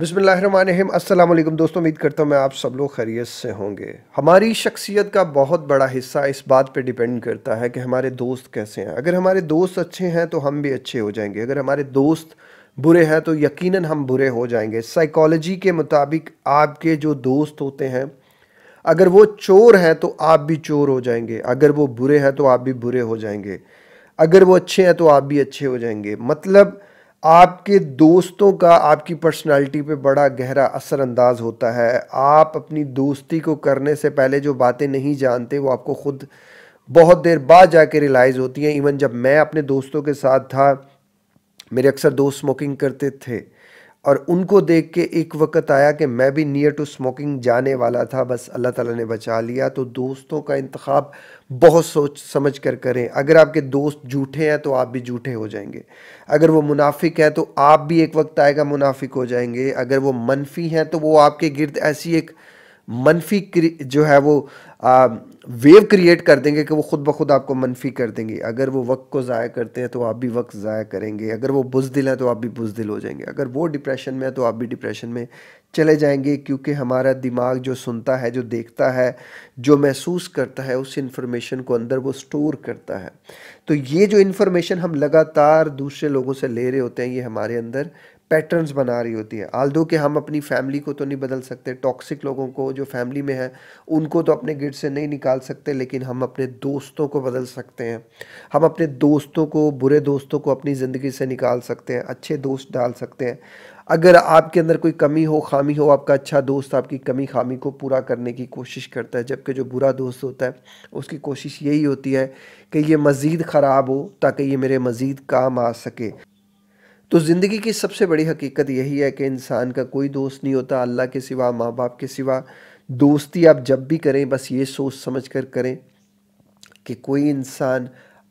अस्सलाम वालेकुम दोस्तों उम्मीद करता हूँ मैं आप सब लोग खैरियत से होंगे हमारी शख्सियत का बहुत बड़ा हिस्सा इस बात पे डिपेंड करता है कि हमारे दोस्त कैसे हैं अगर हमारे दोस्त अच्छे हैं तो हम भी अच्छे हो जाएंगे अगर हमारे दोस्त बुरे हैं तो यकीनन हम बुरे हो जाएंगे साइकोलॉजी के मुताबिक आपके जो दोस्त होते हैं अगर वो चोर हैं तो आप भी चोर हो जाएंगे अगर वो बुरे हैं तो आप भी बुरे हो जाएंगे अगर वो अच्छे हैं तो आप भी अच्छे हो जाएंगे मतलब आपके दोस्तों का आपकी पर्सनालिटी पे बड़ा गहरा असर अंदाज होता है आप अपनी दोस्ती को करने से पहले जो बातें नहीं जानते वो आपको ख़ुद बहुत देर बाद जाके रियलाइज़ होती हैं इवन जब मैं अपने दोस्तों के साथ था मेरे अक्सर दोस्त स्मोकिंग करते थे और उनको देख के एक वक्त आया कि मैं भी नियर टू स्मोकिंग जाने वाला था बस अल्लाह ताला ने बचा लिया तो दोस्तों का इंतखब बहुत सोच समझ कर करें अगर आपके दोस्त झूठे हैं तो आप भी झूठे हो जाएंगे अगर वो मुनाफिक हैं तो आप भी एक वक्त आएगा मुनाफिक हो जाएंगे अगर वो मनफी हैं तो वो आपके गिरद ऐसी एक मनफी जो है वो आ, वेव क्रिएट कर देंगे कि वो खुद ब खुद आपको मनफी कर देंगे अगर वो वक्त को ज़ाया करते हैं तो आप भी वक्त ज़ाया करेंगे अगर वो बुजदिल हैं तो आप भी बुजदिल हो जाएंगे अगर वो डिप्रेशन में है तो आप भी डिप्रेशन में चले जाएंगे क्योंकि हमारा दिमाग जो सुनता है जो देखता है जो महसूस करता है उस इन्फॉर्मेशन को अंदर वो स्टोर करता है तो ये जो इन्फॉर्मेशन हम लगातार दूसरे लोगों से ले रहे होते हैं ये हमारे अंदर पैटर्न्स बना रही होती है आल दो कि हम अपनी फैमिली को तो नहीं बदल सकते टॉक्सिक लोगों को जो फैमिली में है उनको तो अपने गिर से नहीं निकाल सकते लेकिन हम अपने दोस्तों को बदल सकते हैं हम अपने दोस्तों को बुरे दोस्तों को अपनी ज़िंदगी से निकाल सकते हैं अच्छे दोस्त डाल सकते हैं अगर आपके अंदर कोई कमी हो खामी हो आपका अच्छा दोस्त आपकी कमी खामी को पूरा करने की कोशिश करता है जबकि जो बुरा दोस्त होता है उसकी कोशिश यही होती है कि ये मज़ीद ख़राब हो ताकि ये मेरे मज़ीद काम आ सके तो ज़िंदगी की सबसे बड़ी हकीकत यही है कि इंसान का कोई दोस्त नहीं होता अल्लाह के सिवा माँ बाप के सिवा दोस्ती आप जब भी करें बस ये सोच समझ कर करें कि कोई इंसान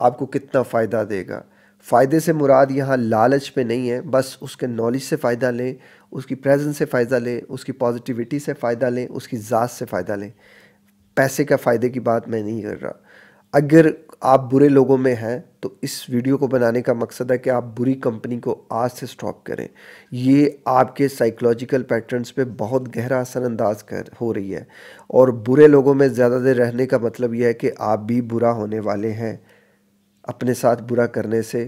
आपको कितना फ़ायदा देगा फ़ायदे से मुराद यहाँ लालच पे नहीं है बस उसके नॉलेज से फ़ायदा लें उसकी प्रेजेंस से फ़ायदा लें उसकी पॉजिटिविटी से फ़ायदा लें उसकी ज़ात से फ़ायदा लें पैसे का फ़ायदे की बात मैं नहीं कर रहा अगर आप बुरे लोगों में हैं तो इस वीडियो को बनाने का मकसद है कि आप बुरी कंपनी को आज से स्टॉप करें ये आपके साइकोलॉजिकल पैटर्न्स पे बहुत गहरा असर अंदाज कर हो रही है और बुरे लोगों में ज़्यादा देर रहने का मतलब यह है कि आप भी बुरा होने वाले हैं अपने साथ बुरा करने से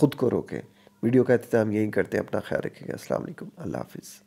ख़ुद को रोकें वीडियो का अख्ताम यहीं करते हैं अपना ख्याल रखिएगा असल अल्लाह हाफिज़